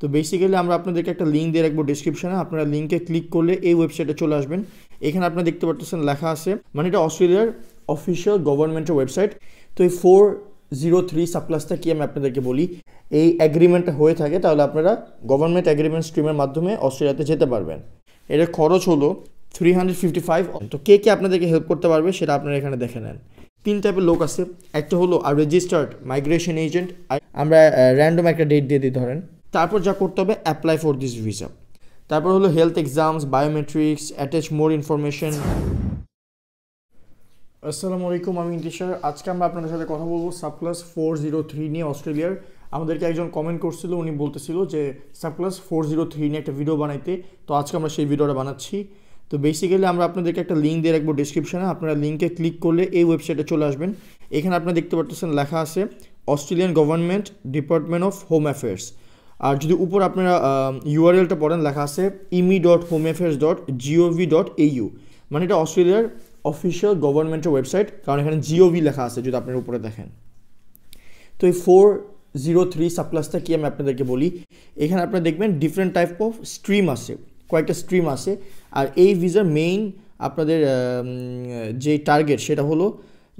তো বেসিক্যালি আমরা আপনাদেরকে একটা লিঙ্ক দিয়ে রাখবো ডিসক্রিপশানে আপনারা লিঙ্কে ক্লিক করলে এই ওয়েবসাইটে চলে আসবেন এখানে আপনারা দেখতে পাচ্ছেন লেখা আছে মানে এটা অস্ট্রেলিয়ার অফিসিয়াল গভর্নমেন্টের ওয়েবসাইট তো এই ফোর জিরো থ্রি সাপ্লাসটা কি আমি আপনাদেরকে বলি এই অ্যাগ্রিমেন্টটা হয়ে থাকে তাহলে আপনারা গভর্নমেন্ট অ্যাগ্রিমেন্ট স্ট্রিমের মাধ্যমে অস্ট্রেলিয়াতে যেতে পারবেন এটা খরচ হলো থ্রি হান্ড্রেড ফিফটি ফাইভ তো কে কে আপনাদেরকে হেল্প করতে পারবে সেটা আপনারা এখানে দেখে নেন তিন টাইপের লোক আছে একটা হলো আর রেজিস্টার্ড মাইগ্রেশন এজেন্ট আমরা র্যান্ডম একটা ডেট দিয়ে দিই ধরেন তারপর যা করতে হবে অ্যাপ্লাই ফর দিস ভিসা তারপর হলো health exams biometrics attach more information আসসালামু আলাইকুম আমি ইন্টিশার আজকে আমরা আপনাদের সাথে কথা বলবো সাবক্লাস ফোর জিরো থ্রি নিয়ে অস্ট্রেলিয়ার আমাদেরকে একজন কমেন্ট করছিল উনি বলতেছিল যে সাবক্লাস ফোর জিরো থ্রি নিয়ে একটা ভিডিও বানাইতে তো আজকে আমরা সেই ভিডিওটা বানাচ্ছি তো বেসিক্যালি আমরা আপনাদেরকে একটা লিঙ্ক দিয়ে রাখবো ডিসক্রিপশানে আপনারা লিঙ্কে ক্লিক করলে এই ওয়েবসাইটে চলে আসবেন এখানে আপনারা দেখতে পাচ্ছেন লেখা আছে Australian government department of home affairs আর যদি উপর আপনারা ইউআরএলটা পড়েন লেখা আছে immi dot home affairs dot GOV dot AU মানে এটা অস্ট্রেলিয়ার অফিসিয়াল গভর্নমেন্টের ওয়েবসাইট কারণ এখানে জিওভি লেখা আছে যদি আপনার উপরে দেখেন তো এই ফোর জিরো থ্রি সাপ্লাসটা কি আমি আপনাদেরকে বলি এখানে আপনারা দেখবেন ডিফারেন্ট টাইপ অফ স্ট্রিম আছে কয়েকটা স্ট্রিম আছে আর এই ভিজার মেইন আপনাদের যে টার্গেট সেটা হলো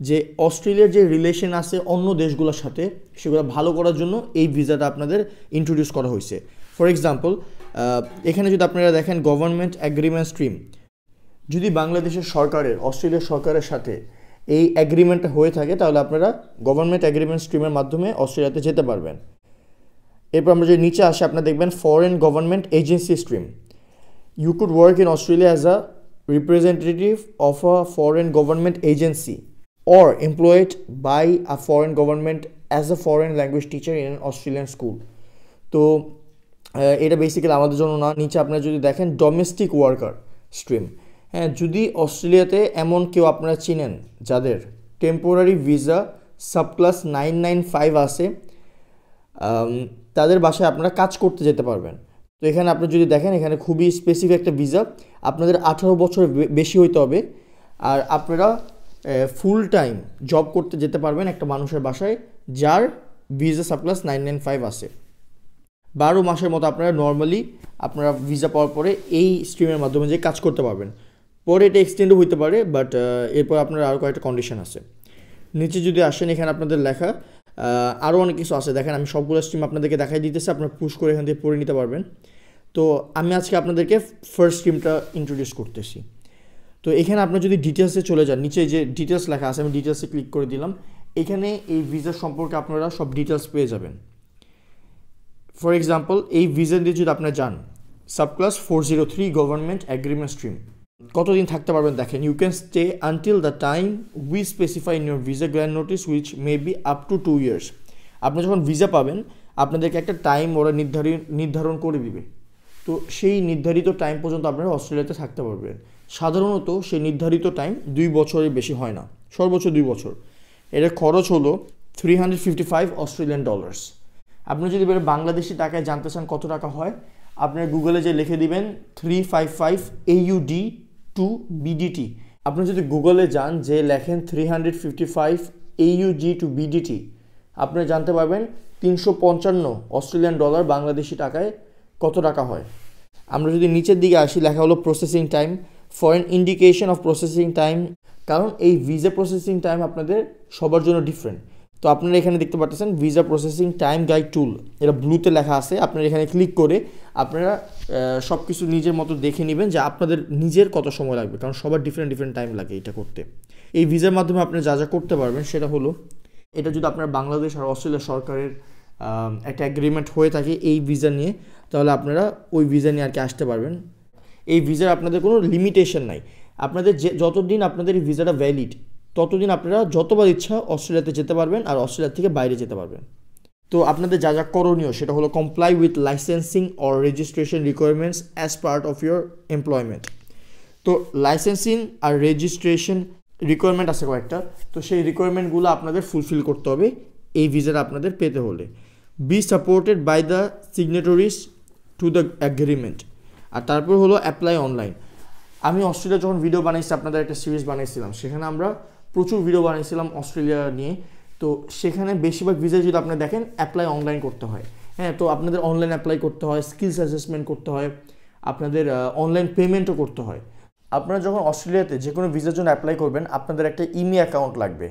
যে অস্ট্রেলিয়ার যে রিলেশন আছে অন্য দেশগুলোর সাথে সেগুলো ভালো করার জন্য এই ভিসাটা আপনাদের ইন্ট্রোডিউস করা হয়েছে ফর এক্সাম্পল এখানে যদি আপনারা দেখেন গভর্নমেন্ট অ্যাগ্রিমেন্ট স্ট্রিম যদি বাংলাদেশের সরকারের অস্ট্রেলিয়া সরকারের সাথে এই অ্যাগ্রিমেন্টটা হয়ে থাকে তাহলে আপনারা গভর্নমেন্ট অ্যাগ্রিমেন্ট স্ট্রিমের মাধ্যমে অস্ট্রেলিয়াতে যেতে পারবেন এরপর আমরা যদি নিচে আসে আপনারা দেখবেন foreign government agency stream you could work in Australia as a representative of a foreign government agency or employed by a foreign government as a foreign language teacher in an Australian school তো এটা basically আমাদের জন্য না নিচে আপনারা যদি দেখেন domestic worker stream হ্যাঁ যদি অস্ট্রেলিয়াতে এমন কেউ আপনারা চিনেন যাদের temporary visa subclass nine nine five আছে তাদের বাসায় আপনারা কাজ করতে যেতে পারবেন তো এখানে আপনি যদি দেখেন এখানে খুবই স্পেসিফিক একটা ভিসা আপনাদের আঠারো বছর বেশি হইতে হবে আর আপনারা ফুল টাইম জব করতে যেতে পারবেন একটা মানুষের বাসায় যার ভিজা সাপ্লাস নাইন নাইন ফাইভ আছে বারো মাসের মতো আপনারা নর্মালি আপনারা ভিসা পাওয়ার পরে এই স্ট্রিমের মাধ্যমে যে কাজ করতে পারবেন পরে এটা এক্সটেন্ডও হইতে পারে বাট এরপর আপনার আরও কয়েকটা কন্ডিশন আছে নিচে যদি আসেন এখানে আপনাদের লেখা আরও অনেক কিছু আছে দেখেন আমি সবগুলো স্ট্রিম আপনাদেরকে দেখাই দিতেছি আপনারা পুশ করে এখান থেকে পড়ে নিতে পারবেন তো আমি আজকে আপনাদেরকে ফার্স্ট স্ট্রিমটা ইন্ট্রোডিউস করতেছি তো এখানে আপনার যদি ডিটেলসে চলে যান নিচে যে ডিটেলস লেখা আছে আমি ডিটেলসে ক্লিক করে দিলাম এখানে এই ভিসা সম্পর্কে আপনারা সব ডিটেলস পেয়ে যাবেন ফর এক্সাম্পল এই ভিসা দিয়ে যদি আপনারা যান class four zero three government agreement stream কতদিন থাকতে পারবেন দেখেন you can stay until the time we specify in your visa grant notice which may be up to two years আপনি যখন ভিসা পাবেন আপনাদেরকে একটা টাইম ওরা নির্ধারণ নির্ধারণ করে দিবে তো সেই নির্ধারিত টাইম পর্যন্ত আপনারা অস্ট্রেলিয়াতে থাকতে পারবেন সাধারণত সেই নির্ধারিত টাইম দুই বছরের বেশি হয় না সর্বোচ্চ দুই বছর এর খরচ হলো three hundred fifty five Australian dollars আপনি যদি এবারে বাংলাদেশি টাকায় জানতে চান কত টাকা হয় আপনার গুগলে যে লিখে দিবেন three five five AUD to BDT আপনি যদি গুগলে যান যে লেখেন three hundred fifty five AUD to BDT আপনি জানতে পারবেন তিনশো পঞ্চান্ন অস্ট্রেলিয়ান ডলার বাংলাদেশি টাকায় কত টাকা হয় আমরা যদি নিচের দিকে আসি লেখা হলো processing time for an indication of processing time কারণ এই ভিজা প্রসেসিং টাইম আপনাদের সবার জন্য ডিফারেন্ট তো আপনারা এখানে দেখতে পাচ্ছেন visa processing time guide tool এটা ব্লুতে লেখা আছে আপনারা এখানে ক্লিক করে আপনারা সব কিছু নিজের মতো দেখে নেবেন যে আপনাদের নিজের কত সময় লাগবে কারণ সবার ডিফারেন্ট ডিফারেন্ট টাইম লাগে এটা করতে এই ভিসার মাধ্যমে আপনি যা যা করতে পারবেন সেটা হলো এটা যদি আপনার বাংলাদেশ আর অস্ট্রেলিয়া সরকারের একটা অ্যাগ্রিমেন্ট হয়ে থাকে এই ভিসা নিয়ে তাহলে আপনারা ওই ভিসা নিয়ে আর কি আসতে পারবেন এই ভিসার আপনাদের কোনো লিমিটেশন নাই আপনাদের যে যতদিন আপনাদের এই ভিসাটা ভ্যালিড ততদিন আপনারা যতবার ইচ্ছা অস্ট্রেলিয়াতে যেতে পারবেন আর অস্ট্রেলিয়া থেকে বাইরে যেতে পারবেন তো আপনাদের যা যা করণীয় সেটা হলো comply with licensing or registration requirements as part of your employment তো লাইসেন্সিং আর রেজিস্ট্রেশন রিকোয়ারমেন্ট আছে কয়েকটা তো সেই রিকোয়ারমেন্টগুলো আপনাদের ফুলফিল করতে হবে এই ভিসাটা আপনাদের পেতে হলে be supported by the signatories to the agreement আর তারপর হলো অ্যাপ্লাই অনলাইন আমি অস্ট্রেলিয়া যখন ভিডিও বানিয়েছি আপনাদের একটা সিরিজ বানিয়েছিলাম সেখানে আমরা প্রচুর ভিডিও বানিয়েছিলাম অস্ট্রেলিয়া নিয়ে তো সেখানে বেশিরভাগ ভিজা যদি আপনি দেখেন অ্যাপ্লাই অনলাইন করতে হয় হ্যাঁ তো আপনাদের অনলাইন অ্যাপ্লাই করতে হয় স্কিলস অ্যাসেসমেন্ট করতে হয় আপনাদের অনলাইন পেমেন্টও করতে হয় আপনারা যখন অস্ট্রেলিয়াতে যে কোনো ভিসার জন্য অ্যাপ্লাই করবেন আপনাদের একটা ইমি অ্যাকাউন্ট লাগবে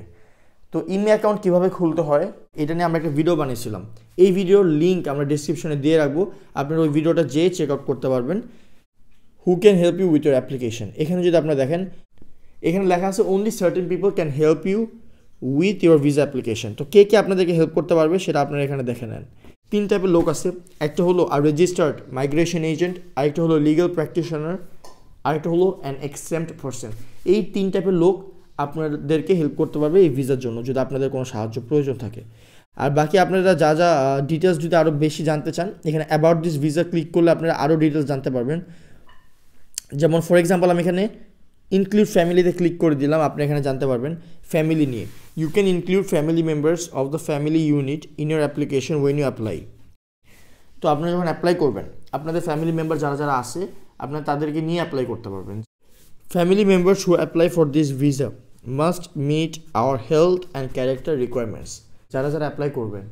তো ইমে অ্যাকাউন্ট কীভাবে খুলতে হয় এটা নিয়ে আমরা একটা ভিডিও বানিয়েছিলাম এই ভিডিওর লিঙ্ক আমরা ডিসক্রিপশনে দিয়ে রাখবো আপনারা ওই ভিডিওটা যেয়ে চেক আউট করতে পারবেন who can help you with your application এখানে যদি আপনারা দেখেন এখানে লেখা আছে only certain people can help you with your visa application তো কে কে আপনাদেরকে হেল্প করতে পারবে সেটা আপনারা এখানে দেখে নেন তিন টাইপের লোক আছে একটা হলো আর রেজিস্টার্ড মাইগ্রেশন এজেন্ট আরেকটা হলো লিগাল প্র্যাকটিশনার আরেকটা হলো অ্যান এক্সেম্পট পার্সন এই তিন টাইপের লোক আপনাদেরকে হেল্প করতে পারবে এই ভিসার জন্য যদি আপনাদের কোনো সাহায্য প্রয়োজন থাকে আর বাকি আপনারা যা যা ডিটেলস যদি আরও বেশি জানতে চান এখানে অ্যাবাউট দিস ভিসা ক্লিক করলে আপনারা আরও ডিটেলস জানতে পারবেন যেমন ফর এক্সাম্পল আমি এখানে ইনক্লুড ফ্যামিলিতে ক্লিক করে দিলাম আপনি এখানে জানতে পারবেন ফ্যামিলি নিয়ে you can include family members of the family unit in your application when you apply তো আপনারা যখন অ্যাপ্লাই করবেন আপনাদের ফ্যামিলি মেম্বার যারা যারা আছে আপনারা তাদেরকে নিয়ে অ্যাপ্লাই করতে পারবেন family members who apply for this visa must meet our health and character requirements যারা যারা অ্যাপ্লাই করবেন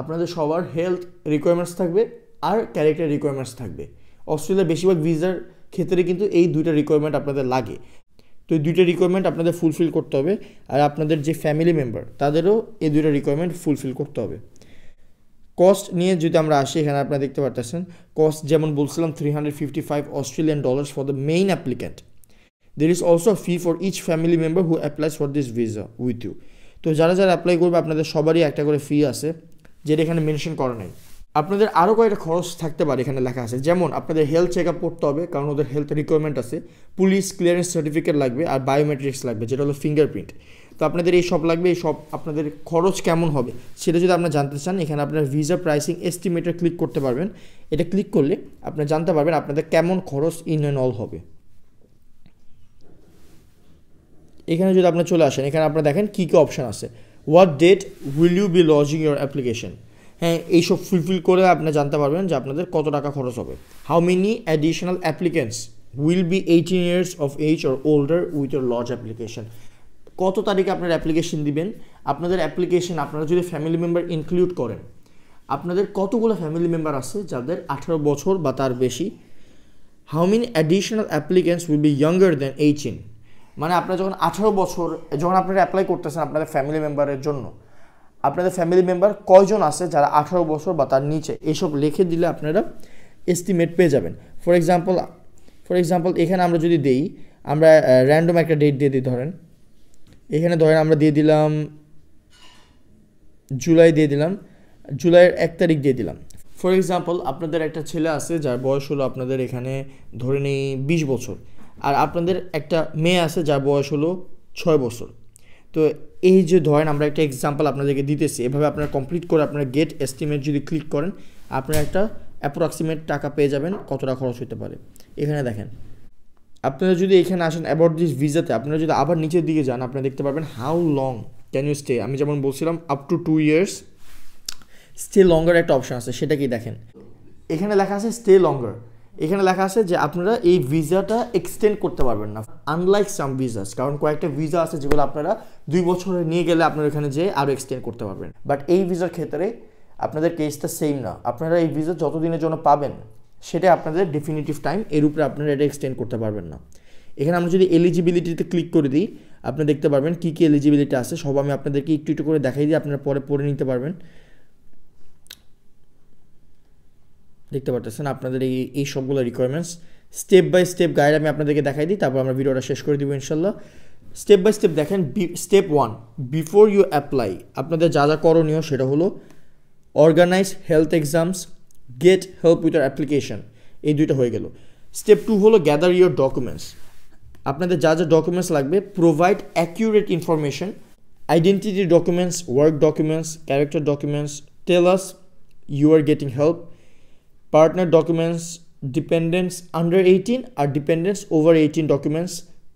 আপনাদের সবার হেলথ রিকোয়ারমেন্টস থাকবে আর ক্যারেক্টার রিকোয়ারমেন্টস থাকবে অস্ট্রেলিয়ার বেশিরভাগ ভিসার ক্ষেত্রে কিন্তু এই দুইটা রিকোয়ারমেন্ট আপনাদের লাগে তো এই দুইটা রিকোয়ারমেন্ট আপনাদের ফুলফিল করতে হবে আর আপনাদের যে ফ্যামিলি মেম্বার তাদেরও এই দুইটা রিকোয়ারমেন্ট ফুলফিল করতে হবে কস্ট নিয়ে যদি আমরা আসি এখানে আপনারা দেখতে পারতেছেন কস্ট যেমন বলছিলাম three hundred fifty five Australian dollars for the main applicant দের is also a fee for each family member who applies for this visa with you তো যারা যারা অ্যাপ্লাই করবে আপনাদের সবারই একটা করে ফি আছে যেটা এখানে মেনশন করা নাই আপনাদের আরও কয়েকটা খরচ থাকতে পারে এখানে লেখা আছে যেমন আপনাদের হেলথ চেক আপ করতে হবে কারণ ওদের হেলথ রিকোয়ারমেন্ট আছে পুলিশ ক্লিয়ারেন্স সার্টিফিকেট লাগবে আর বায়োমেট্রিক্স লাগবে যেটা হলো ফিঙ্গারপ্রিন্ট তো আপনাদের এই সব লাগবে এই সব আপনাদের খরচ কেমন হবে সেটা যদি আপনারা জানতে চান এখানে আপনার ভিসা প্রাইসিং এস্টিমেটে ক্লিক করতে পারবেন এটা ক্লিক করলে আপনারা জানতে পারবেন আপনাদের কেমন খরচ ইন অ্যান্ড অল হবে এখানে যদি আপনি চলে আসেন এখানে আপনি দেখেন কী কী অপশান আছে what date will you be lodging your application হ্যাঁ এইসব ফুলফিল করে আপনি জানতে পারবেন যে আপনাদের কত টাকা খরচ হবে how many additional applicants will be eighteen years of age or older with your lodge application কত তারিখে আপনার অ্যাপ্লিকেশন দিবেন আপনাদের অ্যাপ্লিকেশন আপনারা যদি ফ্যামিলি মেম্বার ইনক্লুড করেন আপনাদের কতগুলো ফ্যামিলি মেম্বার আছে যাদের আঠারো বছর বা তার বেশি how many additional applicants will be younger than eighteen মানে আপনার যখন আঠারো বছর যখন আপনারা অ্যাপ্লাই করতেছেন আপনাদের ফ্যামিলি মেম্বারের জন্য আপনাদের ফ্যামিলি মেম্বার কয়জন আছে যারা আঠারো বছর বা তার নিচে এসব লিখে দিলে আপনারা এস্টিমেট পেয়ে যাবেন ফর এক্সাম্পল ফর এক্সাম্পল এখানে আমরা যদি দেই আমরা র্যান্ডম একটা ডেট দিয়ে দিই ধরেন এখানে ধরেন আমরা দিয়ে দিলাম জুলাই দিয়ে দিলাম জুলাইয়ের এক তারিখ দিয়ে দিলাম ফর এক্সাম্পল আপনাদের একটা ছেলে আছে যার বয়স হলো আপনাদের এখানে ধরে নেই বিশ বছর আর আপনাদের একটা মেয়ে আছে যার বয়স হলো ছয় বছর তো এই যে ধরেন আমরা একটা এক্সাম্পল আপনাদেরকে দিতেছি এভাবে আপনারা কমপ্লিট করে আপনারা গেট এস্টিমেট যদি ক্লিক করেন আপনারা একটা অ্যাপ্রক্সিমেট টাকা পেয়ে যাবেন কতটা খরচ হতে পারে এখানে দেখেন আপনারা যদি এখানে আসেন অ্যাবাউট দিস ভিসাতে আপনারা যদি আবার নিচের দিকে যান আপনারা দেখতে পারবেন how long can you stay আমি যেমন বলছিলাম up to two years stay longer একটা অপশান আছে সেটা কি দেখেন এখানে লেখা আছে স্টে লঙ্গার এখানে লেখা আছে যে আপনারা এই ভিসাটা এক্সটেন্ড করতে পারবেন না আনলাইক সাম ভিসাস কারণ কয়েকটা ভিসা আছে যেগুলো আপনারা দুই বছরে নিয়ে গেলে আপনারা এখানে যেয়ে আরও এক্সটেন্ড করতে পারবেন বাট এই ভিসার ক্ষেত্রে আপনাদের কেসটা সেম না আপনারা এই ভিসা যতদিনের জন্য পাবেন সেটা আপনাদের ডেফিনিটিভ টাইম এর উপরে আপনারা এটা এক্সটেন্ড করতে পারবেন না এখানে আমরা যদি এলিজিবিলিটিতে ক্লিক করে দিই আপনি দেখতে পারবেন কী কী এলিজিবিলিটি আছে সব আমি আপনাদেরকে একটু একটু করে দেখাই দিই আপনারা পরে পড়ে নিতে পারবেন দেখতে পারতেছেন আপনাদের এই এই সবগুলো requirements step by step guide আমি আপনাদেরকে দেখাই দিই তারপর আমরা ভিডিওটা শেষ করে দিব ইনশাল্লাহ স্টেপ বাই স্টেপ দেখেন step one before you apply আপনাদের যা যা করণীয় সেটা হলো organise health exams get help with application এই দুইটা হয়ে গেল স্টেপ টু হলো গ্যাদার ইউর ডকুমেন্টস আপনাদের যা যা ডকুমেন্টস লাগবে provide accurate information identity documents work documents character documents tell us you are getting help partner documents dependants under eighteen আর dependants over eighteen documents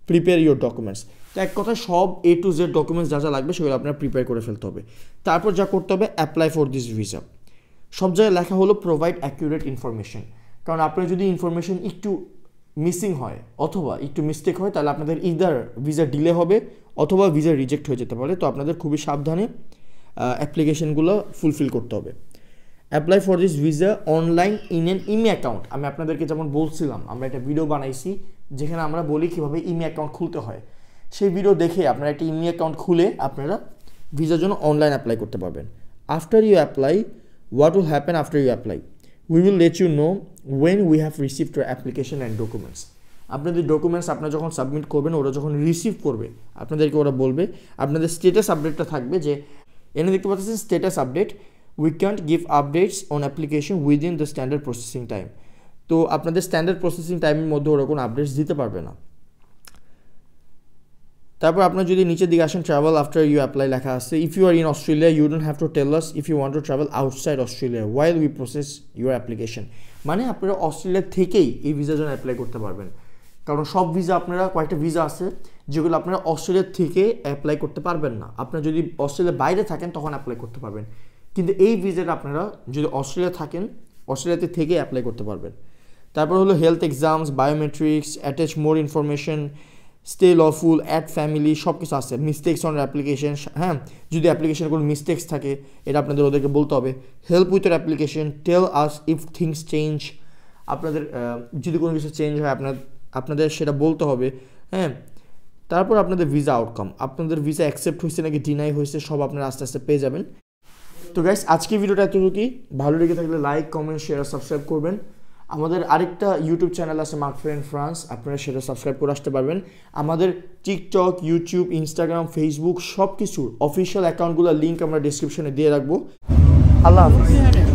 prepare your documents তো এক কথা সব এ to Z documents যা যা লাগবে সেগুলো আপনার প্রিপেয়ার করে ফেলতে হবে তারপর যা করতে হবে অ্যাপ্লাই ফর দিস ভিসা সব জায়গায় লেখা হলো প্রোভাইড অ্যাকিউরেট ইনফরমেশন কারণ আপনার যদি ইনফরমেশন একটু মিসিং হয় অথবা একটু মিস্টেক হয় তাহলে আপনাদের ইদার ভিসা ডিলে হবে অথবা ভিসা রিজেক্ট হয়ে যেতে পারে তো আপনাদের খুবই সাবধানে অ্যাপ্লিকেশনগুলো ফুলফিল করতে হবে apply for this visa online in an ImmiAccount আমি আপনাদেরকে যেমন বলছিলাম আমরা একটা ভিডিও বানাইছি যেখানে আমরা বলি কীভাবে ইমি অ্যাকাউন্ট খুলতে হয় সেই ভিডিও দেখে আপনারা একটা ইমি e অ্যাকাউন্ট খুলে আপনারা ভিসার জন্য অনলাইন অ্যাপ্লাই করতে পারবেন after you apply what will happen after you apply we will let you know when we have received your application and documents আপনাদের ডকুমেন্টস আপনারা যখন সাবমিট করবেন ওরা যখন রিসিভ করবে আপনাদেরকে ওরা বলবে আপনাদের স্টেটাস আপডেটটা থাকবে যে এনে দেখতে পাচ্ছেন status update we can't give updates on application within the standard processing time তো আপনাদের স্ট্যান্ডার্ড প্রসেসিং টাইমের মধ্যে ওরকম আপডেটস দিতে পারবে না তারপর আপনার যদি নিচের দিকে আসেন ট্রাভেল আফটার ইউ অ্যাপ্লাই লেখা আছে if you are in Australia you don't have to tell us if you want to travel outside Australia while we process your application মানে আপনারা অস্ট্রেলিয়া থেকেই এই ভিসার জন্য অ্যাপ্লাই করতে পারবেন কারণ সব ভিসা আপনারা কয়েকটা ভিসা আছে যেগুলো আপনারা অস্ট্রেলিয়া থেকে অ্যাপ্লাই করতে পারবেন না আপনারা যদি অস্ট্রেলিয়ার বাইরে থাকেন তখন অ্যাপ্লাই করতে পারবেন কিন্তু এই ভিজাটা আপনারা যদি অস্ট্রেলিয়া থাকেন অস্ট্রেলিয়াতে থেকে অ্যাপ্লাই করতে পারবেন তারপর হলো health exams biometrics attach more information stay lawful add family সব কিছু আছে মিস্টেক্স অন অ্যাপ্লিকেশন হ্যাঁ যদি অ্যাপ্লিকেশনে কোনো মিস্টেক্স থাকে এটা আপনাদের ওদেরকে বলতে হবে help with application tell us if things change আপনাদের যদি কোনো কিছু চেঞ্জ হয় আপনার আপনাদের সেটা বলতে হবে হ্যাঁ তারপর আপনাদের ভিসা আউটকাম আপনাদের ভিসা অ্যাকসেপ্ট হয়েছে নাকি ডিনাই হয়েছে সব আপনারা আস্তে আস্তে পেয়ে যাবেন তো গাইস আজকে ভিডিওটা এতটুকুই ভালো লেগে থাকলে লাইক কমেন্ট শেয়ার সাবস্ক্রাইব করবেন আমাদের আরেকটা ইউটিউব চ্যানেল আছে মার্ক ফ্রেন্ড ফ্রান্স আপনারা সেটা সাবস্ক্রাইব করে আসতে পারবেন আমাদের টিকটক ইউটিউব ইনস্টাগ্রাম ফেসবুক সব কিছুর অফিসিয়াল অ্যাকাউন্টগুলোর লিঙ্ক আমরা ডিসক্রিপশনে দিয়ে রাখবো আল্লাহ হাফিজ